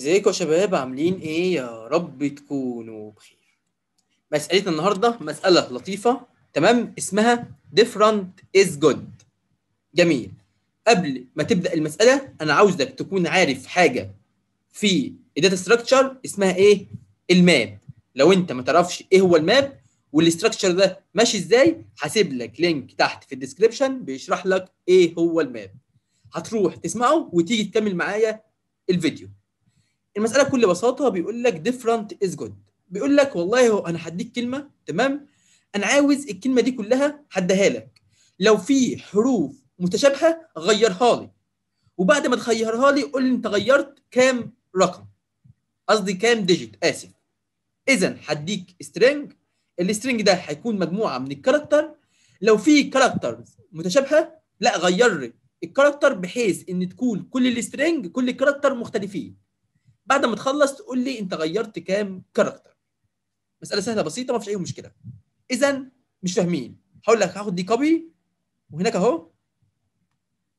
ازيكم يا شباب عاملين ايه يا رب تكونوا بخير مسألتنا النهاردة مسألة لطيفة تمام اسمها different is good جميل قبل ما تبدأ المسألة أنا عاوزك تكون عارف حاجة في الداتا ستراكشر اسمها ايه الماب لو انت ما تعرفش ايه هو الماب والاستراكشر ده ماشي ازاي هسيب لك لينك تحت في الديسكريبشن بيشرح لك ايه هو الماب هتروح تسمعه وتيجي تكمل معايا الفيديو المساله بكل بساطه بيقول لك ديفرنت از جود بيقول لك والله هو انا هديك كلمه تمام انا عاوز الكلمه دي كلها هديها لك لو في حروف متشابهه غيرها لي وبعد ما تغيرها لي قول لي انت غيرت كام رقم قصدي كام ديجيت اسف اذا هديك سترينج السترينج ده هيكون مجموعه من الكاركتر لو في كاركترز متشابهه لا غير الكاركتر بحيث ان تكون كل السترينج كل كاركتر مختلفين بعد ما تخلص تقول لي انت غيرت كام كاركتر مساله سهله بسيطه ما فيش اي مشكله اذا مش فاهمين هقول لك هاخد دي كوبي وهناك اهو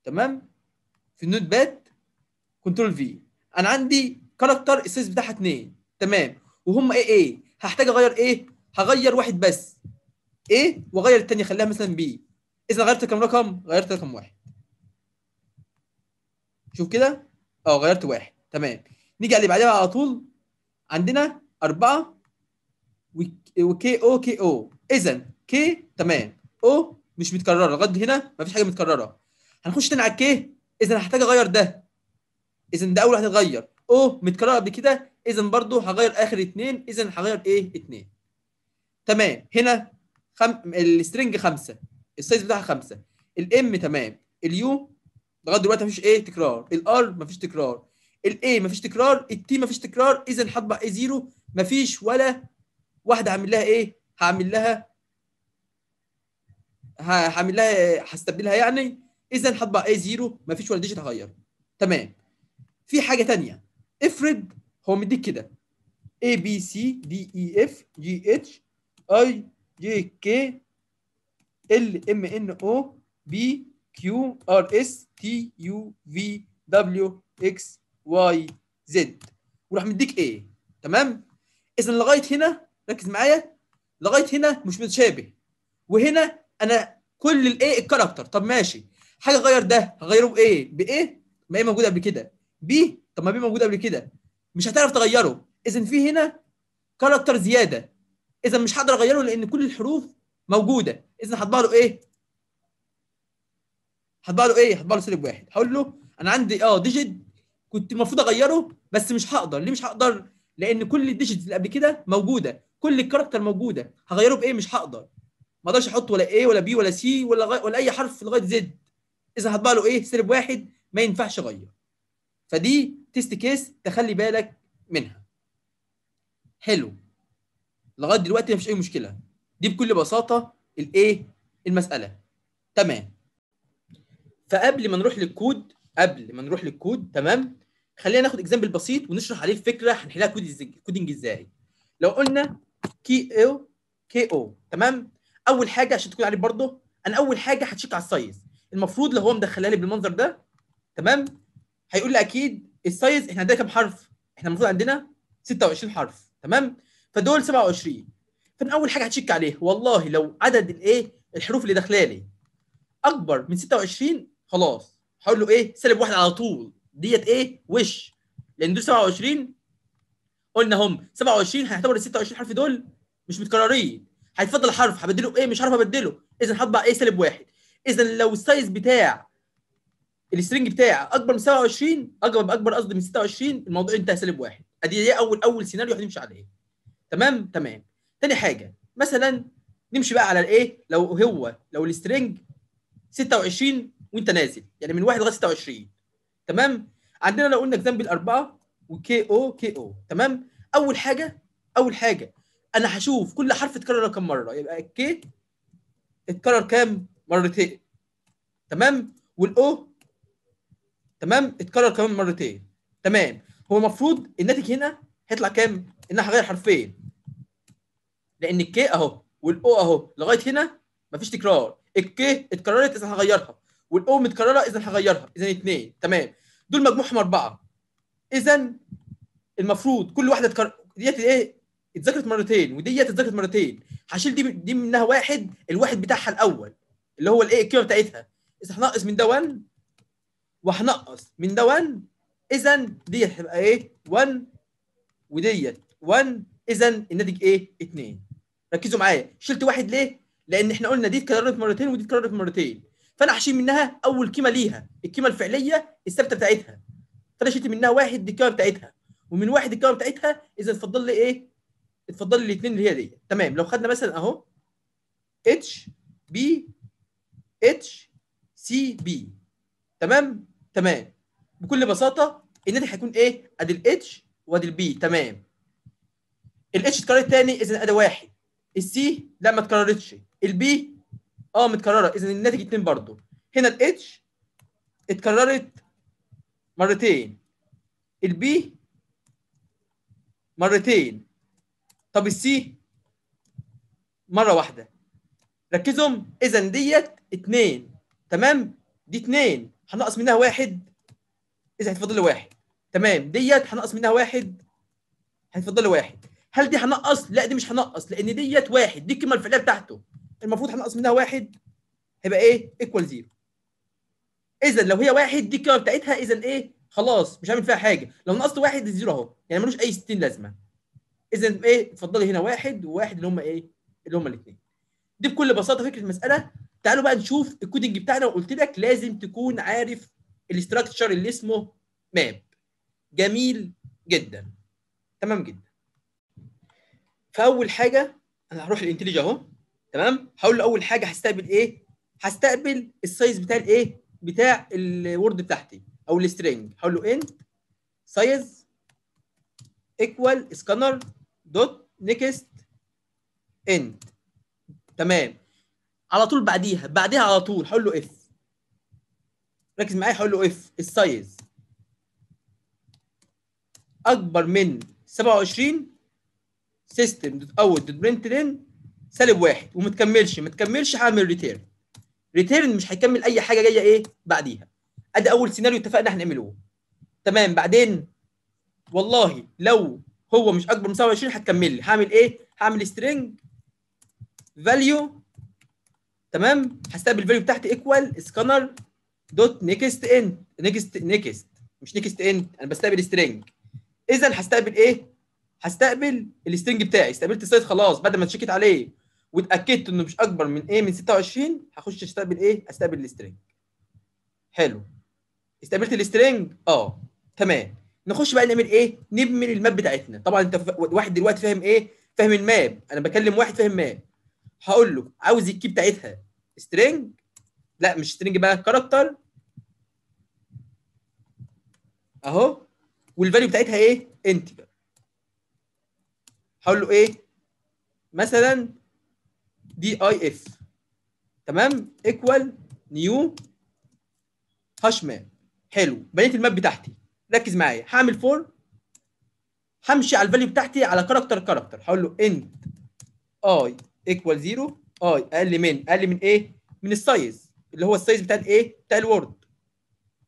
تمام في النوت باد كنترول في انا عندي كاركتر السيز بتاعها اثنين تمام وهم ايه ايه هحتاج اغير ايه هغير واحد بس ايه واغير الثانيه خليها مثلا بي اذا غيرت كم رقم غيرت رقم واحد شوف كده اه غيرت واحد تمام نيجي على اللي بعدها على طول عندنا 4 وكي او كي او اذا كي تمام او مش متكرره لغايه هنا مفيش حاجه متكرره هنخش تاني على الكي اذا هحتاج اغير ده اذا ده اول واحد هيتغير او متكرره قبل كده اذا برضو هغير اخر اتنين اذا هغير ايه اتنين تمام هنا خم... السترنج خمسه السايز بتاعها خمسه الام تمام اليو لغايه دلوقتي مفيش ايه تكرار الار مفيش تكرار الاي مفيش تكرار التي مفيش تكرار اذا هطبع اي زيرو مفيش ولا واحده هعمل لها ايه هعمل لها هعمل لها هستبدلها يعني اذا هطبع اي زيرو مفيش ولا ديجيت هغير تمام في حاجه ثانيه افرض هو مديك كده A B C D E F G H I J K L M N O B Q R S T U V W X واي زد وراح مديك ايه تمام اذا لغايه هنا ركز معايا لغايه هنا مش متشابه وهنا انا كل الايه الكاركتر طب ماشي حاجه غير ده هغيره بايه بايه ما ايه موجود قبل كده بي طب ما بي موجود قبل كده مش هتعرف تغيره اذا في هنا كاركتر زياده اذا مش هقدر اغيره لان كل الحروف موجوده اذا هطبع له ايه هطبع له ايه هطبع له سالب واحد هقول له انا عندي اه ديجيت كنت المفروض اغيره بس مش هقدر ليه مش هقدر لان كل الديجيتس اللي قبل كده موجوده كل الكاركتر موجوده هغيره بايه مش هقدر ما اقدرش احط ولا ايه ولا بي ولا سي ولا غي... ولا اي حرف لغايه زد اذا هطبع له ايه سلب واحد ما ينفعش اغير فدي تيست كيس تخلي بالك منها حلو لغايه دلوقتي مفيش اي مشكله دي بكل بساطه الايه المساله تمام فقبل ما نروح للكود قبل ما نروح للكود تمام خلينا ناخد اكزامبل بسيط ونشرح عليه الفكره هنحلها كودنج ازاي لو قلنا كي او كي او تمام اول حاجه عشان تكون عارف برضه انا اول حاجه هتشيك على السايز المفروض لو هو مدخلها لي بالمنظر ده تمام هيقول لي اكيد السايز احنا عندنا كام حرف احنا المفروض عندنا 26 حرف تمام فدول 27 فانا اول حاجه هتشيك عليه والله لو عدد الايه الحروف اللي داخله لي اكبر من 26 خلاص هقول له ايه سالب واحد على طول ديت ايه وش لان دول 27 قلنا هم 27 هيعتبر ال 26 حرف دول مش متكررين هيتفضل حرف هبدله ايه مش عارف ابدله اذا هطبع ايه سالب واحد اذا لو السايز بتاع السترنج بتاع اكبر من 27 اكبر اكبر قصدي من 26 الموضوع انتهى سالب واحد ادي إيه؟ اول اول سيناريو هنمشي عليه تمام تمام تاني حاجه مثلا نمشي بقى على الايه لو هو لو السترنج 26 وانت نازل يعني من 1 لغايه 26 تمام عندنا لو قلنا اكزامبل بالاربعه وكي او كي او تمام اول حاجه اول حاجه انا هشوف كل حرف اتكرر كم مره يبقى الكي اتكرر كام مرتين تمام والاو تمام اتكرر كمان مرتين تمام هو المفروض الناتج هنا هيطلع كام ان انا هغير حرفين لان الكي اهو والاو اهو لغايه هنا مفيش تكرار الكي اتكررت اذا هغيرها والاو متكرره اذا هغيرها اذا اثنين تمام دول مجموعهم اربعه اذا المفروض كل واحده تكر... ديت ايه اتذكرت مرتين وديت اتذكرت مرتين هشيل دي دي منها واحد الواحد بتاعها الاول اللي هو الايه الكيو بتاعتها اذا هنقص من ده 1 وهنقص من ده 1 اذا ديت هتبقى ايه 1 وديت 1 اذا الناتج ايه 2 ركزوا معايا شلت واحد ليه لان احنا قلنا دي اتكررت مرتين ودي اتكررت مرتين فانا هشيل منها اول قيمه ليها القيمه الفعليه الثابته بتاعتها فانا شلت منها واحد دي القيمه بتاعتها ومن واحد القيمه بتاعتها اذا اتفضل لي ايه اتفضل لي الاثنين اللي هي دي تمام لو خدنا مثلا اهو اتش بي اتش سي بي تمام تمام بكل بساطه الناتج هيكون ايه ادي الاتش وادي البي تمام الاتش اتكررت تاني اذا ادي واحد السي لا ما اتكررتش البي اه متكرره اذا الناتج اتنين برضه هنا الاتش اتكررت مرتين البي مرتين طب السي مره واحده ركزوا اذا ديت اتنين تمام دي اتنين هنقص منها واحد اذا هيتفضل لي واحد تمام ديت هنقص منها واحد هيتفضل لي واحد هل دي هنقص لا دي مش هنقص لان ديت واحد دي الكلمه الفعليه بتاعته المفروض هنقص منها واحد هيبقى ايه؟ ايكوال زيرو. اذا لو هي واحد دي القيمه بتاعتها اذا ايه؟ خلاص مش هعمل فيها حاجه، لو نقصت واحد زيرو اهو، يعني ملوش اي 60 لازمه. اذا ايه؟ اتفضلي هنا واحد وواحد اللي هم ايه؟ اللي هم الاثنين. دي بكل بساطه فكره المساله، تعالوا بقى نشوف الكودنج بتاعنا وقلت لك لازم تكون عارف الاستراكشر اللي اسمه ماب. جميل جدا. تمام جدا. فاول حاجه انا هروح الانتليج اهو تمام هقول له اول حاجه هستقبل ايه هستقبل السايز بتاع الايه بتاع الورد بتاعتي او السترينج هقول له انت سايز ايكوال سكانر دوت نيكست انت تمام على طول بعديها بعديها على طول هقول له اف ركز معايا هقول له اف السايز اكبر من 27 سيستم دوت اوت دوت برنت سالب واحد وما تكملش ما تكملش هعمل ريتيرن ريتيرن مش هيكمل اي حاجه جايه ايه بعديها ادي اول سيناريو اتفقنا هنعمله تمام بعدين والله لو هو مش اكبر من 27 هتكمل لي هعمل ايه هعمل سترينج فاليو تمام هستقبل الفاليو بتاعتي ايكوال سكانر دوت نيكست اند نيكست نيكست مش نيكست اند انا بستقبل سترينج اذا هستقبل ايه هستقبل السترينج بتاعي استقبلت السايت خلاص بعد ما اتشيكت عليه واتاكدت انه مش اكبر من ايه من 26 هخش استقبل ايه استقبل السترنج حلو استقبلت السترنج اه تمام نخش بقى نعمل ايه نبني الماب بتاعتنا طبعا انت واحد دلوقتي فاهم ايه فاهم الماب انا بكلم واحد فاهم ماب هقول له عاوز الكي بتاعتها سترنج لا مش سترنج بقى كاركتر اهو والفاليو بتاعتها ايه انتجر. هقول له ايه مثلا دي اي اف تمام ايكوال نيو هاش ماب حلو بنيت الماب بتاعتي ركز معايا هعمل فور همشي على الفاليو بتاعتي على كاركتر كاركتر هقول له انت اي ايكوال 0 اي اقل من اقل من ايه؟ من السايز اللي هو السايز بتاع الايه؟ بتاع الورد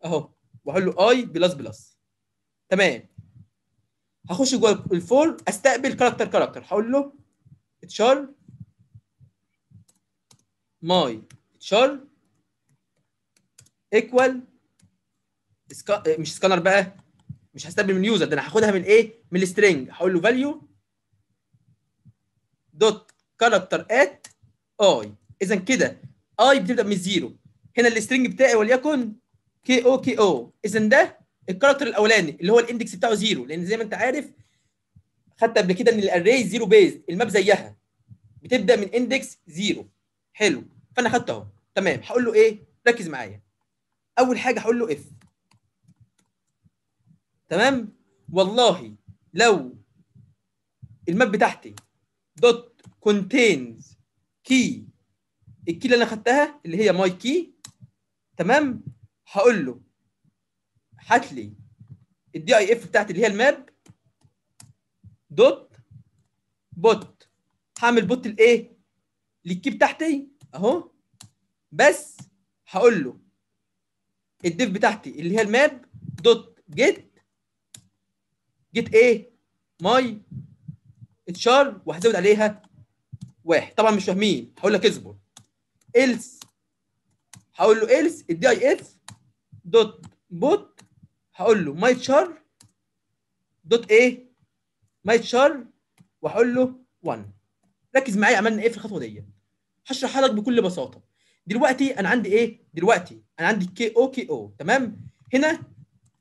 اهو وهقول له اي بلس بلس تمام هخش جوه الفور استقبل كاركتر كاركتر هقول له اتشار ماي تشار ايكوال إيه، مش سكانر بقى مش هستقبل من يوزر ده انا هاخدها من ايه؟ من السترنج هقول له فاليو دوت كاركتر ات اي اذا كده اي بتبدا من زيرو هنا السترنج بتاعي وليكن كي او كي او اذا ده الكاركتر الاولاني اللي هو الاندكس بتاعه زيرو لان زي ما انت عارف خدت قبل كده ان الاري زيرو بيز الماب زيها بتبدا من اندكس زيرو حلو فانا خدته اهو تمام هقول له ايه ركز معايا اول حاجه هقول له اف تمام والله لو الماب بتاعتي دوت كونتينز كي الكي اللي انا خدتها اللي هي ماي كي تمام هقول له هات لي الدي اي اف بتاعتي اللي هي الماب دوت بوت هعمل بوت الايه للكيب تحتي اهو بس هقول له الديف بتاعتي اللي هي الماب دوت جيت جيت ايه ماي اتشار وهزود عليها واحد طبعا مش فاهمين هقول لك اصبر ايلس هقول له ايلس الدي اي اف دوت بوت هقول له ماي تشار دوت ايه ماي تشار وهقول له 1 ركز معايا عملنا ايه في الخطوه دي هشرحها لك بكل بساطه دلوقتي انا عندي ايه دلوقتي انا عندي كي او كي او تمام هنا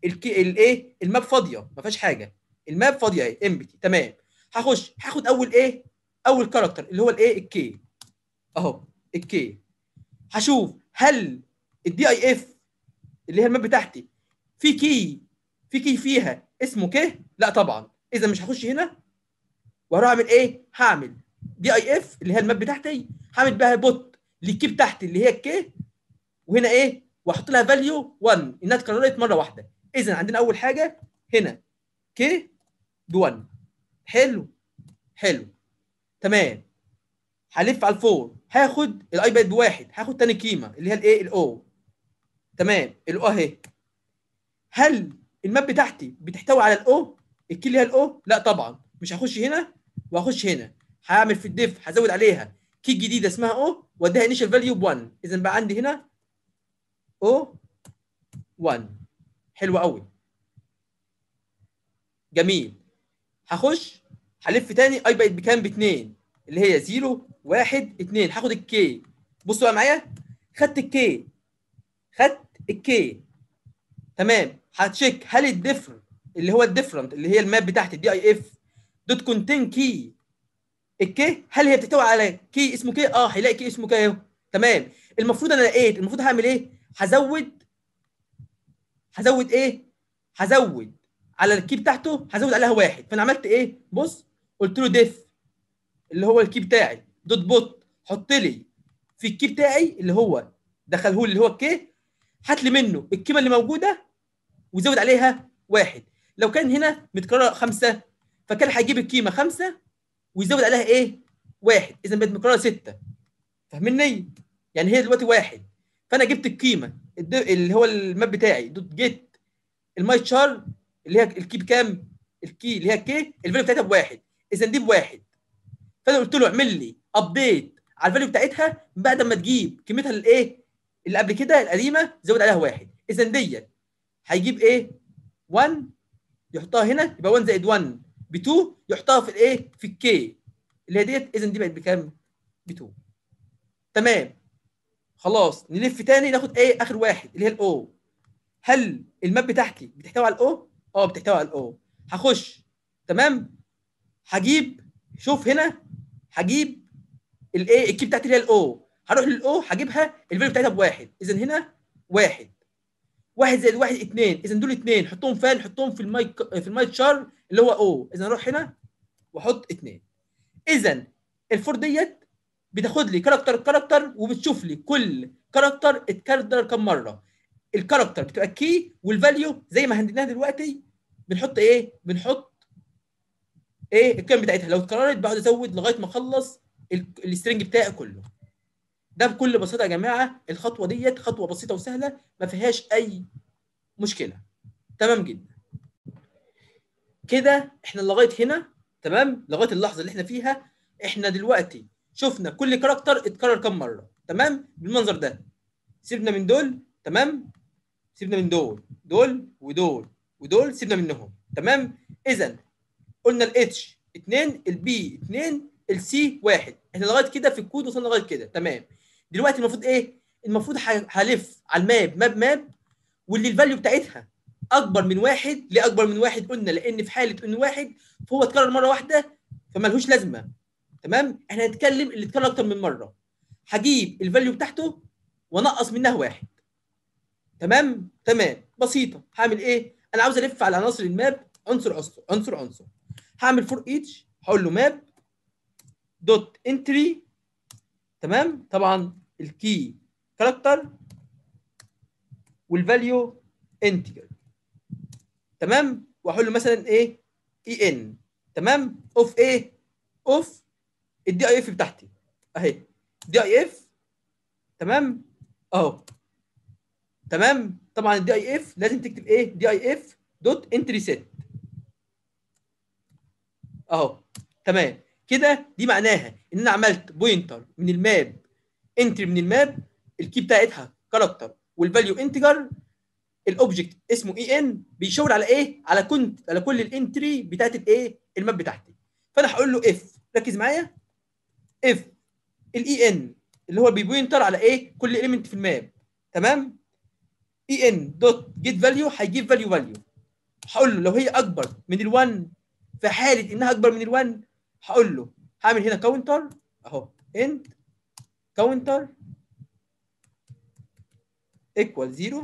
الكي الايه الماب فاضيه ما فيهاش حاجه الماب فاضيه اهي امبتي تمام هخش هاخد اول ايه اول كاركتر اللي هو الايه الكي اهو الكي هشوف هل الدي اي اف اللي هي الماب بتاعتي في كي في كي فيها اسمه كي لا طبعا اذا مش هخش هنا وهروح اعمل ايه هعمل دي اي اف اللي هي الماب بتاعتي هعمل بها بوت للكي بتاعتي اللي هي الكي وهنا ايه واحط لها فاليو 1 انها اتكررت مره واحده اذا عندنا اول حاجه هنا كي ب 1 حلو حلو تمام هلف على الفور هاخد الايباد بواحد هاخد تاني قيمه اللي هي الايه الاو تمام الاو اهي هل الماب بتاعتي بتحتوي على الاو الكي اللي هي الاو لا طبعا مش هخش هنا واخش هنا هعمل في الديف هزود عليها كي جديده اسمها او واديها انيشال فاليو ب 1 اذا بقى عندي هنا او 1 حلو قوي جميل هخش هلف تاني اي بقت بكام ب 2 اللي هي 0 1 2 هاخد الكي بصوا بقى معايا خدت الكي خدت الكي تمام هتشيك هل الديفرنت اللي هو الديفرنت اللي هي الماب بتاعت دي اي اف دوت كونتين كي الكي هل هي بتحتوي على كي اسمه كي اه هيلاقي كي اسمه كي اهو تمام المفروض انا لقيت إيه؟ المفروض هعمل ايه هزود هزود ايه هزود على الكي بتاعته هزود عليها واحد فانا عملت ايه بص قلت له ديف اللي هو الكي بتاعي دوت بوت حط لي في الكي بتاعي اللي هو دخله اللي هو الكي هات لي منه الكيمه اللي موجوده وزود عليها واحد لو كان هنا متكرر خمسه فكان هيجيب الكيمه خمسه ويزود عليها ايه؟ واحد اذا بقت مكرره 6 فاهمني؟ يعني هي دلوقتي واحد فانا جبت القيمه اللي هو الماب بتاعي دوت جيت الماي تشار اللي هي الكي بكام؟ الكي اللي هي الكي الفاليو بتاعتها بواحد اذا دي بواحد فانا قلت له اعمل لي ابديت على الفاليو بتاعتها بعد ما تجيب قيمتها الايه؟ اللي قبل كده القديمه زود عليها واحد اذا ديت هيجيب ايه؟ 1 يحطها هنا يبقى 1 زائد 1 ب 2 يحطها في الايه في الكي اللي هي ديت اذا دي بقت بكام ب 2 تمام خلاص نلف تاني ناخد ايه اخر واحد اللي هي الاو هل الماب بتاعتي بتحتوي على الاو اه بتحتوي على الاو هخش تمام هجيب شوف هنا هجيب الايه الكي بتاعتي اللي هي الاو هروح للاو هجيبها الفاليو بتاعتها بواحد اذا هنا واحد واحد زائد واحد اثنين اذا دول اثنين حطهم فين حطهم في المايك في الماي شار اللي هو او اذا اروح هنا واحط اثنين اذا الفور ديت بتاخد لي كاركتر كاركتر وبتشوف لي كل كاركتر اتكرر كم مره الكاركتر بتبقى كي والفاليو زي ما هندناها دلوقتي بنحط ايه بنحط ايه القيم بتاعتها لو اتكررت بقعد ازود لغايه ما اخلص السترنج بتاعي كله ده بكل بساطه يا جماعه الخطوه ديت خطوه بسيطه وسهله ما فيهاش اي مشكله تمام جدا كده احنا لغايه هنا تمام لغايه اللحظه اللي احنا فيها احنا دلوقتي شفنا كل كاركتر اتكرر كم مره تمام بالمنظر ده سيبنا من دول تمام سيبنا من دول دول ودول ودول سيبنا منهم تمام اذا قلنا الاتش 2 البي 2 السي 1 احنا لغايه كده في الكود وصلنا لغايه كده تمام دلوقتي المفروض ايه المفروض هلف على الماب ماب ماب واللي الفاليو بتاعتها اكبر من واحد ليه اكبر من واحد قلنا لان في حاله ان واحد فهو اتكرر مره واحده فملهوش لازمه تمام احنا هنتكلم اللي اتكرر اكتر من مره هجيب الفاليو بتاعته وانقص منها واحد تمام تمام بسيطه هعمل ايه انا عاوز الف على عناصر الماب عنصر عنصر عنصر عنصر هعمل فور ايتش هقول له ماب دوت انتري تمام طبعا الكي كاركتر والفاليو انتجر تمام واحل له مثلا ايه اي e ان تمام اوف ايه اوف الدي اي اف بتاعتي اهي دي اي اف تمام اهو تمام طبعا الدي اي اف لازم تكتب ايه دي اي اف دوت انتري سيت اهو تمام كده دي معناها ان انا عملت بوينتر من الماب انتري من الماب الكي بتاعتها كاركتر والفاليو انتجر الاوبجكت اسمه اي ان بيشاور على ايه على كنت على كل الانتري بتاعت الايه الماب بتاعتي فانا هقول له اف ركز معايا اف الاي ان اللي هو بيبوينتر على ايه كل اليمنت في الماب تمام اي ان دوت جيت فاليو هيجيب فاليو فاليو هقول له لو هي اكبر من ال1 في حاله انها اكبر من ال1 هقول له هعمل هنا كاونتر اهو انت كاونتر ايكوال زيرو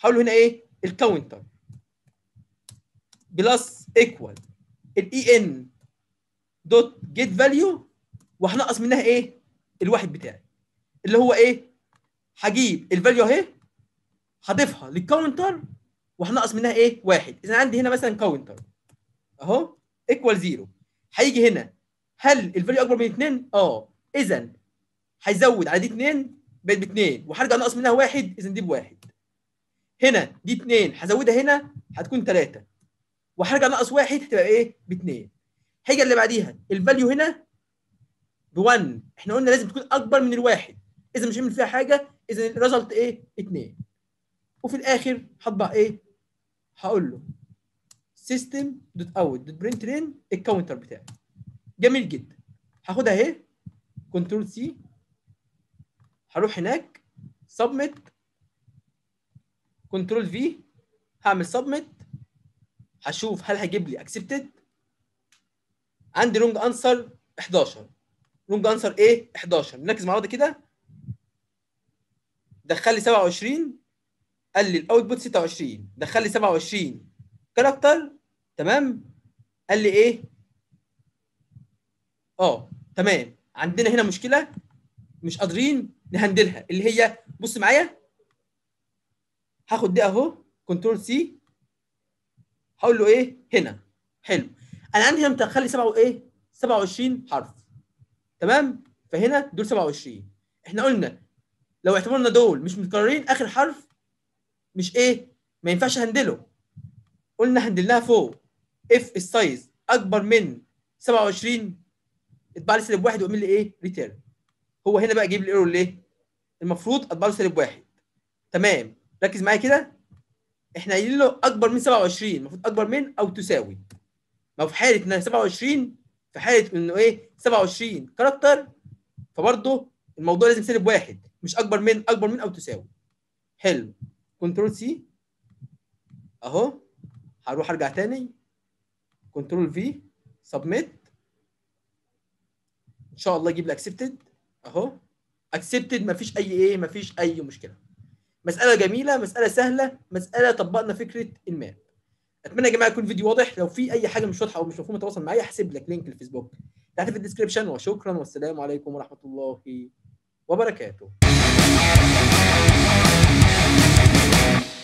هقول له هنا ايه الكاونتر بلس ايكوال الاي ان دوت جيت فاليو وهنقص منها ايه الواحد بتاعي اللي هو ايه هجيب الفاليو اهي هضيفها للكاونتر وهنقص منها ايه واحد اذا عندي هنا مثلا كاونتر اهو ايكوال زيرو هيجي هنا هل الفاليو اكبر من 2 اه اذا هيزود على دي 2 بقت ب 2 وهرجع ناقص منها 1 اذا دي بواحد هنا دي 2 هزودها هنا هتكون 3 وهرجع ناقص 1 هتبقى ايه ب 2 هيجي اللي بعديها الفاليو هنا ب 1 احنا قلنا لازم تكون اكبر من الواحد اذا مش هعمل فيها حاجه اذا الريزلت ايه 2 وفي الاخر هطبع ايه هقول له سيستم دوت اوت دوت برنت لين الكاونتر بتاعي جميل جدا هاخدها اهي كنترول سي هروح هناك سبميت كنترول في هعمل سبميت هشوف هل هيجيب لي اكسبتد عندي رونج انسر 11 رونج انسر ايه 11 نركز مع بعض كده دخل لي 27 قال لي الاوتبوت 26 دخل لي 27 كاركتر تمام قال لي ايه اه تمام عندنا هنا مشكله مش قادرين نهندلها اللي هي بص معايا هاخد دي اهو كنترول سي هقول له ايه هنا حلو انا عندي هنا متخلي سبعه وايه 27 حرف تمام فهنا دول 27 احنا قلنا لو اعتبرنا دول مش متكررين اخر حرف مش ايه ما ينفعش هندله قلنا هندلناها فوق اف السايز اكبر من 27 اطبع لي سالب واحد واعمل لي ايه؟ ريتيرن هو هنا بقى جيب لي ايرور ليه؟ المفروض اطبع له سالب واحد تمام ركز معايا كده احنا قايلين له اكبر من 27 المفروض اكبر من او تساوي لو في حاله ان 27 في حاله انه ايه 27 كاركتر فبرضه الموضوع لازم سالب واحد مش اكبر من اكبر من او تساوي حلو كنترول سي اهو هروح ارجع تاني كنترول في سبميت ان شاء الله يجيب لي اكسبتد اهو اكسبتد مفيش اي ايه مفيش اي مشكله مساله جميله مساله سهله مساله طبقنا فكره الماب اتمنى يا جماعه يكون الفيديو واضح لو في اي حاجه مش واضحه او مش مفهومه تواصل معايا هسيب لك لينك الفيسبوك تحت في الديسكربشن وشكرا والسلام عليكم ورحمه الله وبركاته